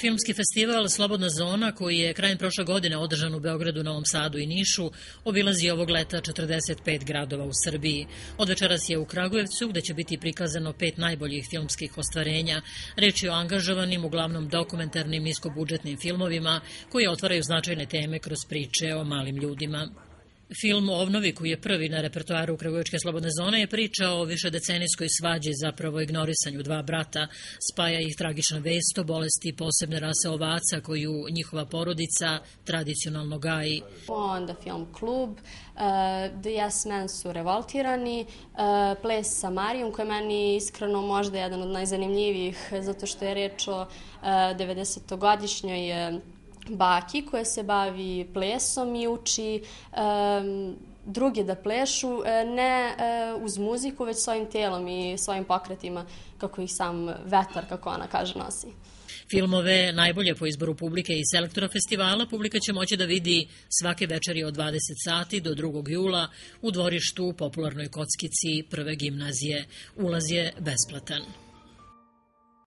Filmski festival Slobodna zona, koji je krajem prošle godine održan u Beogradu, Novom Sadu i Nišu, obilazi ovog leta 45 gradova u Srbiji. Od večeras je u Kragujevcu, gde će biti prikazano pet najboljih filmskih ostvarenja. Reč je o angažovanim, uglavnom dokumentarnim, niskobudžetnim filmovima, koji otvaraju značajne teme kroz priče o malim ljudima. Film Ovnovi, koji je prvi na repertoaru Kragujevačke slobodne zone, je priča o višedecenijskoj svađi, zapravo ignorisanju dva brata. Spaja ih tragična vest o bolesti posebne rase ovaca koju njihova porodica tradicionalno gaji. Onda film klub, uh, The Yes Men su revoltirani, e, ples sa Marijom, koji je meni iskreno možda jedan od najzanimljivijih, zato što je reč o 90-godišnjoj e, baki koja se bavi plesom i uči um, druge da plešu, e, ne uh, uz muziku, već svojim telom i svojim pokretima, kako ih sam vetar, kako ona kaže, nosi. Filmove najbolje po izboru publike i selektora festivala publika će moći da vidi svake večeri od 20 sati do 2. jula u dvorištu u popularnoj kockici prve gimnazije. Ulaz je besplatan.